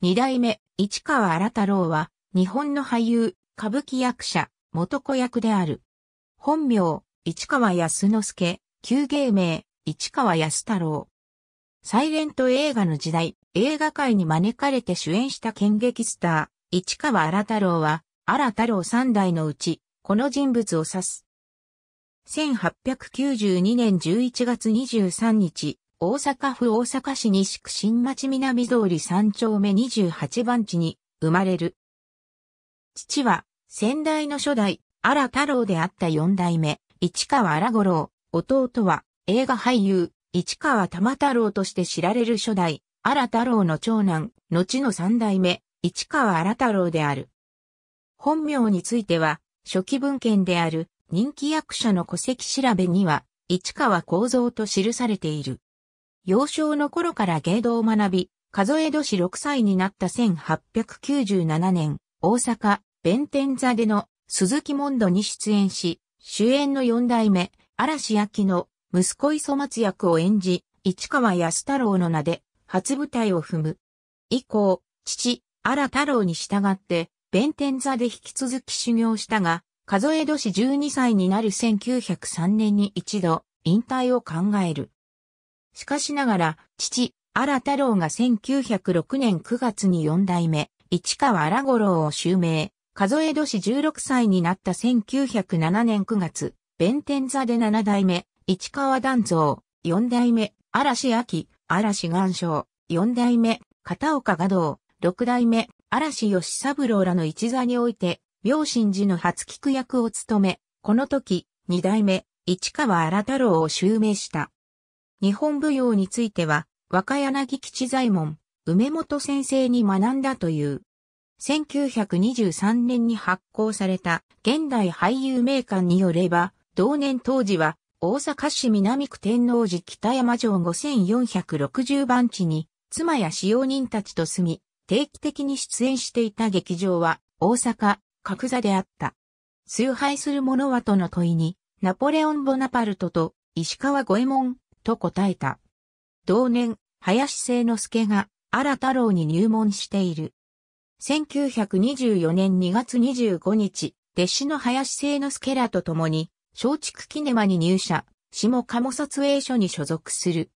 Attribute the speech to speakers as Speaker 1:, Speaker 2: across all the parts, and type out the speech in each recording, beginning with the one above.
Speaker 1: 二代目、市川荒太郎は、日本の俳優、歌舞伎役者、元子役である。本名、市川安之助、旧芸名、市川安太郎。サイレント映画の時代、映画界に招かれて主演した剣劇スター、市川荒太郎は、荒太郎三代のうち、この人物を指す。1892年11月23日、大阪府大阪市西区新町南通り3丁目28番地に生まれる。父は、先代の初代、荒太郎であった4代目、市川荒五郎。弟は、映画俳優、市川玉太郎として知られる初代、荒太郎の長男、後の3代目、市川荒太郎である。本名については、初期文献である人気役者の戸籍調べには、市川幸造と記されている。幼少の頃から芸道を学び、数え年6歳になった1897年、大阪、弁天座での鈴木モンドに出演し、主演の四代目、嵐明の息子磯松役を演じ、市川康太郎の名で初舞台を踏む。以降、父、荒太郎に従って、弁天座で引き続き修行したが、数え年12歳になる1903年に一度、引退を考える。しかしながら、父、荒太郎が1906年9月に4代目、市川荒五郎を襲名、数え年16歳になった1907年9月、弁天座で7代目、市川団蔵、4代目、嵐秋、嵐岩章、四代目、片岡画道、六代目、嵐吉三郎らの一座において、明神寺の初菊役を務め、この時、二代目、市川荒太郎を襲名した。日本舞踊については、若柳吉左衛門、梅本先生に学んだという。1923年に発行された現代俳優名館によれば、同年当時は大阪市南区天王寺北山城5460番地に妻や使用人たちと住み、定期的に出演していた劇場は大阪、角座であった。崇拝する者はとの問いに、ナポレオン・ボナパルトと石川五右衛門と答えた。同年、林清之助が、荒太郎に入門している。1924年2月25日、弟子の林清之助らと共に、松竹キネマに入社、下鴨撮影所に所属する。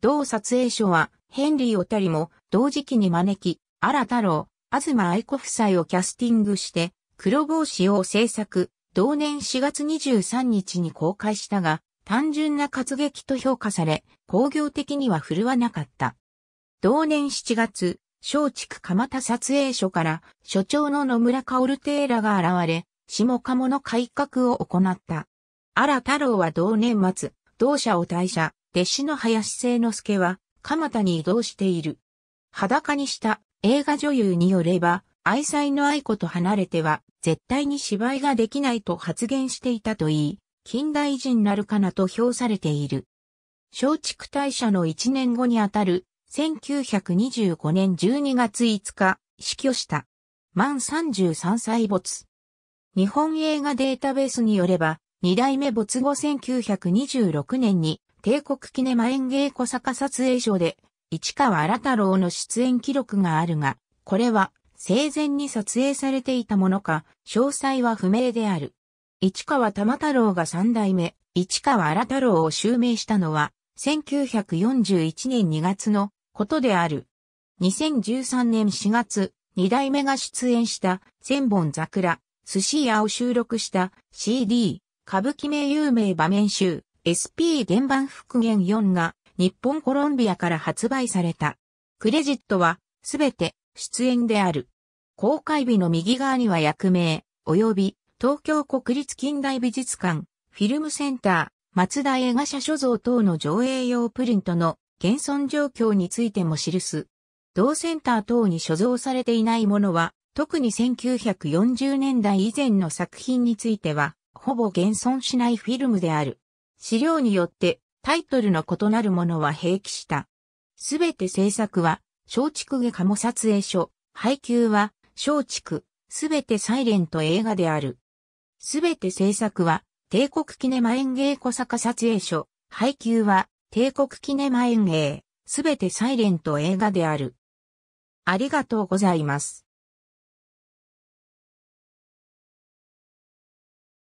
Speaker 1: 同撮影所は、ヘンリー・オタリも同時期に招き、荒太郎、東愛子夫妻をキャスティングして、黒帽子を制作、同年4月23日に公開したが、単純な活劇と評価され、工業的には振るわなかった。同年7月、松竹蒲田撮影所から所長の野村薫テーラが現れ、下鴨の改革を行った。荒太郎は同年末、同社を退社、弟子の林清之助は、蒲田に移動している。裸にした映画女優によれば、愛妻の愛子と離れては、絶対に芝居ができないと発言していたといい、近代人なるかなと評されている。松竹大社の1年後にあたる1925年12月5日、死去した。満33歳没。日本映画データベースによれば、二代目没後1926年に帝国記念演芸小坂撮影所で市川荒太郎の出演記録があるが、これは生前に撮影されていたものか、詳細は不明である。市川玉太郎が三代目、市川荒太郎を襲名したのは、1941年2月のことである。2013年4月、二代目が出演した千本桜、寿司屋を収録した CD、歌舞伎名有名場面集、SP 原版復元4が日本コロンビアから発売された。クレジットはすべて出演である。公開日の右側には役名、及び東京国立近代美術館、フィルムセンター、松田映画社所蔵等の上映用プリントの現存状況についても記す。同センター等に所蔵されていないものは、特に1940年代以前の作品については、ほぼ現存しないフィルムである。資料によってタイトルの異なるものは併記した。すべて制作は、松竹下鴨撮影所、配給は、松竹、すべてサイレント映画である。すべて制作は、帝国記念マ園芸小坂撮影所、配給は、帝国記念マ園芸、すべてサイレント映画である。ありがとうございます。